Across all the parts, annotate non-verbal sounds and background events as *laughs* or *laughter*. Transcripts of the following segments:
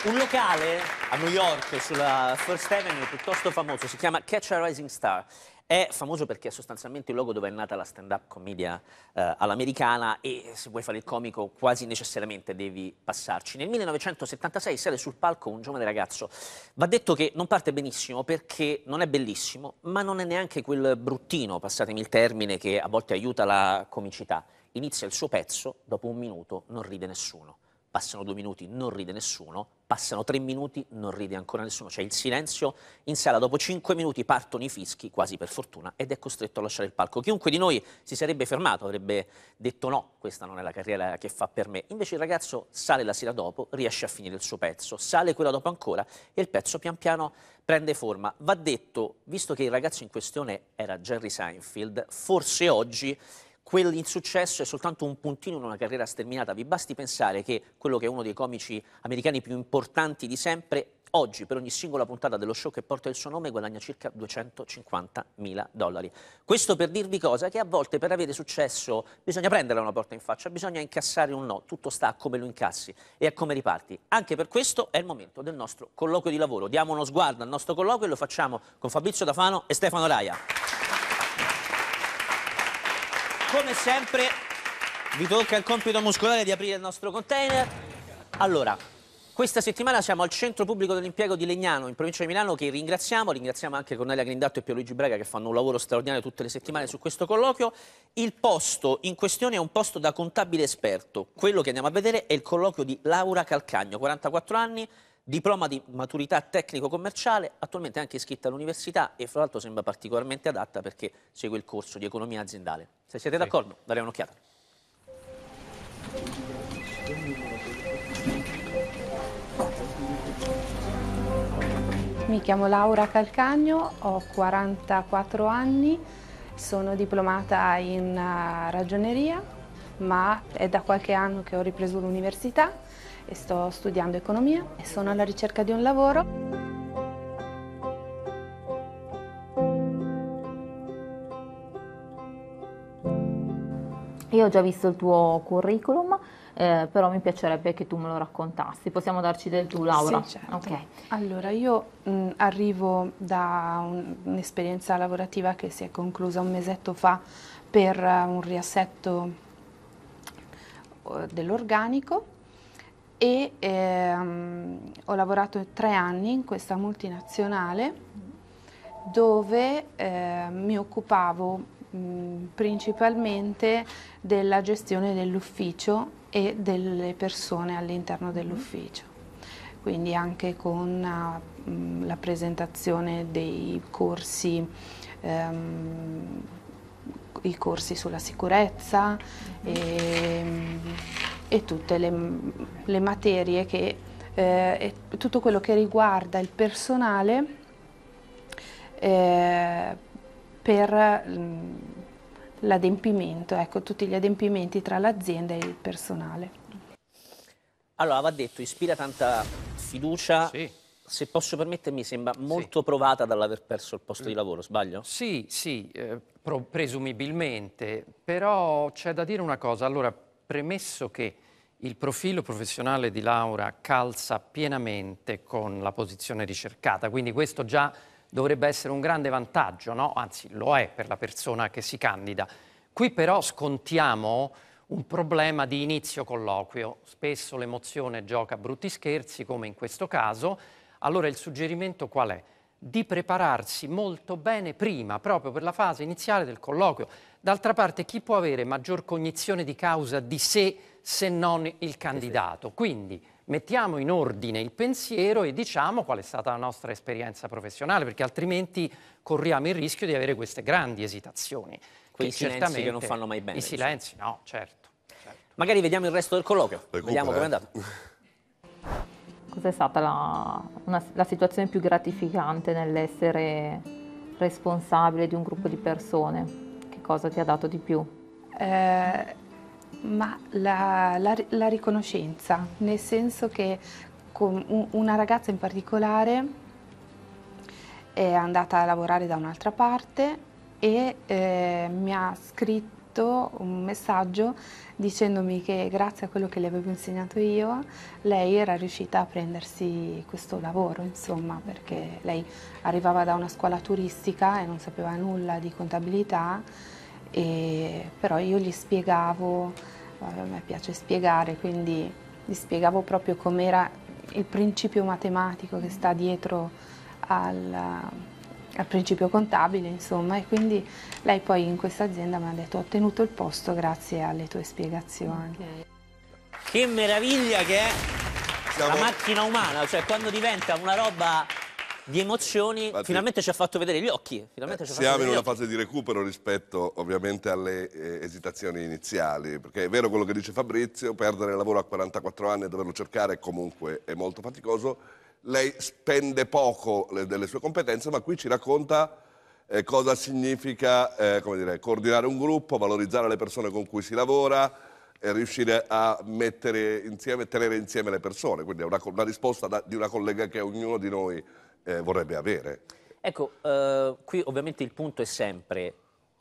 C'è un locale a New York sulla First Avenue piuttosto famoso, si chiama Catch a Rising Star. È famoso perché è sostanzialmente il luogo dove è nata la stand-up commedia eh, all'americana e se vuoi fare il comico quasi necessariamente devi passarci. Nel 1976 sale sul palco un giovane ragazzo. Va detto che non parte benissimo perché non è bellissimo, ma non è neanche quel bruttino, passatemi il termine, che a volte aiuta la comicità. Inizia il suo pezzo, dopo un minuto non ride nessuno passano due minuti, non ride nessuno, passano tre minuti, non ride ancora nessuno, c'è il silenzio in sala, dopo cinque minuti partono i fischi, quasi per fortuna, ed è costretto a lasciare il palco. Chiunque di noi si sarebbe fermato, avrebbe detto no, questa non è la carriera che fa per me. Invece il ragazzo sale la sera dopo, riesce a finire il suo pezzo, sale quella dopo ancora e il pezzo pian piano prende forma. Va detto, visto che il ragazzo in questione era Jerry Seinfeld, forse oggi Quell'insuccesso è soltanto un puntino in una carriera sterminata. Vi basti pensare che quello che è uno dei comici americani più importanti di sempre, oggi per ogni singola puntata dello show che porta il suo nome guadagna circa 250 mila dollari. Questo per dirvi cosa? Che a volte per avere successo bisogna prendere una porta in faccia, bisogna incassare un no, tutto sta a come lo incassi e a come riparti. Anche per questo è il momento del nostro colloquio di lavoro. Diamo uno sguardo al nostro colloquio e lo facciamo con Fabrizio Dafano e Stefano Raia come sempre vi tocca il compito muscolare di aprire il nostro container. Allora, questa settimana siamo al Centro Pubblico dell'Impiego di Legnano, in provincia di Milano, che ringraziamo. Ringraziamo anche Cornelia Grindato e Pierluigi Braga che fanno un lavoro straordinario tutte le settimane su questo colloquio. Il posto in questione è un posto da contabile esperto. Quello che andiamo a vedere è il colloquio di Laura Calcagno, 44 anni, diploma di maturità tecnico-commerciale, attualmente anche iscritta all'università e fra l'altro sembra particolarmente adatta perché segue il corso di economia aziendale. Se siete sì. d'accordo, darei un'occhiata. Mi chiamo Laura Calcagno, ho 44 anni, sono diplomata in eh, ragioneria, ma è da qualche anno che ho ripreso l'università e sto studiando economia e sono alla ricerca di un lavoro. Io ho già visto il tuo curriculum, eh, però mi piacerebbe che tu me lo raccontassi. Possiamo darci del tuo, Laura? Sì, certo. okay. Allora, io mh, mm, arrivo da un'esperienza lavorativa che si è conclusa un mesetto fa per uh, un riassetto uh, dell'organico e ehm, ho lavorato tre anni in questa multinazionale dove eh, mi occupavo mh, mhmm, principalmente della gestione dell'ufficio e delle persone all'interno mm-hmm. dell'ufficio, quindi anche con uh, la presentazione dei corsi um, i corsi sulla sicurezza, mm-hmm. e, mhmm, e tutte le, le materie che, eh, e tutto quello che riguarda il personale eh, per mm, l'adempimento, ecco, tutti gli adempimenti tra l'azienda e il personale. Allora, va detto, ispira tanta fiducia. Sì. Se posso permettermi, sembra molto sì. provata dall'aver perso il posto di lavoro, sbaglio? Sì, sì, eh, presumibilmente, però c'è da dire una cosa. Allora, premesso che il profilo professionale di Laura calza pienamente con la posizione ricercata, quindi questo già dovrebbe essere un grande vantaggio, no? anzi lo è per la persona che si candida. Qui però scontiamo un problema di inizio colloquio, spesso l'emozione gioca brutti scherzi come in questo caso, allora il suggerimento qual è? di prepararsi molto bene prima, proprio per la fase iniziale del colloquio. D'altra parte, chi può avere maggior cognizione di causa di sé se non il candidato? Quindi mettiamo in ordine il pensiero e diciamo qual è stata la nostra esperienza professionale, perché altrimenti corriamo il rischio di avere queste grandi esitazioni. Quei silenzi che non fanno mai bene. I silenzi, no, certo. certo. Magari vediamo il resto del colloquio, Recupera. vediamo è andato. Eh, cos'è stata la, una, la situazione più gratificante nell'essere responsabile di un gruppo di persone? Che cosa ti ha dato di più? Eh, ma la, la, la, riconoscenza, nel senso che una ragazza in particolare è andata a lavorare da un'altra parte e eh, mi ha scritto scritto un messaggio dicendomi che grazie a quello che le avevo insegnato io lei era riuscita a prendersi questo lavoro, insomma, perché lei arrivava da una scuola turistica e non sapeva nulla di contabilità, e, però io gli spiegavo, a me piace spiegare, quindi gli spiegavo proprio com'era il principio matematico che sta dietro al al principio contabile, insomma, e quindi lei poi in questa azienda mi ha detto ho ottenuto il posto grazie alle tue spiegazioni. Okay. Che meraviglia che è la macchina umana, cioè quando diventa una roba di emozioni, Infatti, finalmente ci ha fatto vedere gli occhi. Finalmente eh, siamo in una fase di recupero rispetto ovviamente alle eh, esitazioni iniziali, perché è vero quello che dice Fabrizio, perdere il lavoro a 44 anni e doverlo cercare comunque è molto faticoso, lei spende poco le, delle sue competenze, ma qui ci racconta eh, cosa significa eh, dire, coordinare un gruppo, valorizzare le persone con cui si lavora e eh, riuscire a mettere insieme, tenere insieme le persone. Quindi è una, una risposta da, di una collega che ognuno di noi eh, vorrebbe avere. Ecco, eh, qui ovviamente il punto è sempre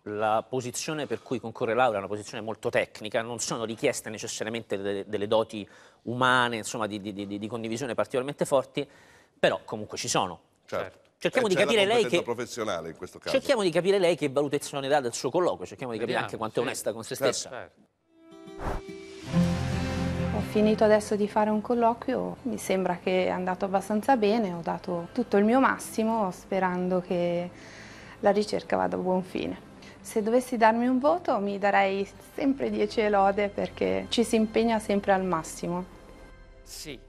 la posizione per cui concorre Laura è una posizione molto tecnica, non sono richieste necessariamente delle, delle doti umane, insomma, di, di, di, di, condivisione particolarmente forti, però comunque ci sono. Certo. certo. Cerchiamo, eh, di capire lei che, professionale in questo caso. cerchiamo di capire lei che valutazione dà del suo colloquio, cerchiamo di Vediamo, capire anche quanto è onesta con se certo. stessa. Certo. Ho finito adesso di fare un colloquio, mi sembra che è andato abbastanza bene, ho dato tutto il mio massimo sperando che la ricerca vada a buon fine. Se dovessi darmi un voto mi darei sempre 10 lode perché ci si impegna sempre al massimo. Sì,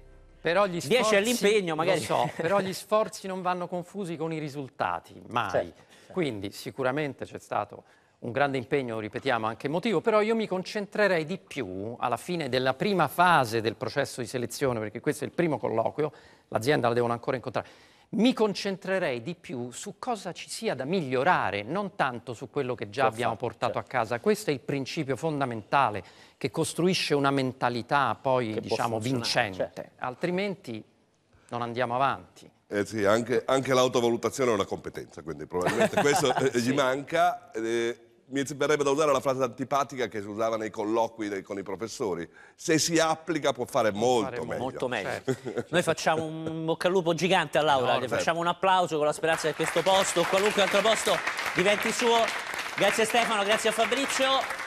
però gli sforzi... 10 all'impegno magari. so, però gli sforzi non vanno confusi con i risultati, mai. Certo, certo. Quindi sicuramente c'è stato un grande impegno, ripetiamo, anche emotivo, però io mi concentrerei di più alla fine della prima fase del processo di selezione, perché questo è il primo colloquio, l'azienda la devono ancora incontrare mi concentrerei di più su cosa ci sia da migliorare, non tanto su quello che già abbiamo portato a certo. casa. Questo è il principio fondamentale che costruisce una mentalità poi, diciamo, vincente. Certo. Altrimenti non andiamo avanti. Eh sì, anche, anche l'autovalutazione è una competenza, quindi probabilmente *laughs* questo eh, sì. gli manca. Eh, mi verrebbe da usare la frase antipatica che si usava nei colloqui dei, con i professori. Se si applica può fare, può molto, meglio. molto meglio. Certo. *laughs* Noi facciamo un bocca al lupo gigante a Laura, certo. facciamo un applauso con la speranza che questo posto, o qualunque altro posto, diventi suo. Grazie Stefano, grazie a Fabrizio.